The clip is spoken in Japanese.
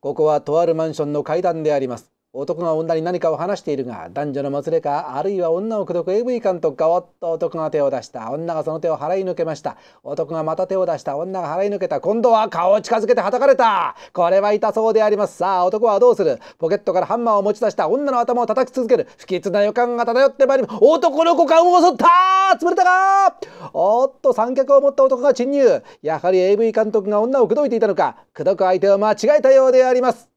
ここはとあるマンションの階段であります男が女に何かを話しているが男女のもつれかあるいは女を口説く AV 監督かおっと男が手を出した女がその手を払い抜けました男がまた手を出した女が払い抜けた今度は顔を近づけてはたかれたこれは痛そうでありますさあ男はどうするポケットからハンマーを持ち出した女の頭を叩き続ける不吉な予感が漂ってまいります男の股間を襲った潰れたかおっと三脚を持った男が侵入やはり AV 監督が女を口説いていたのか口説く相手を間違えたようであります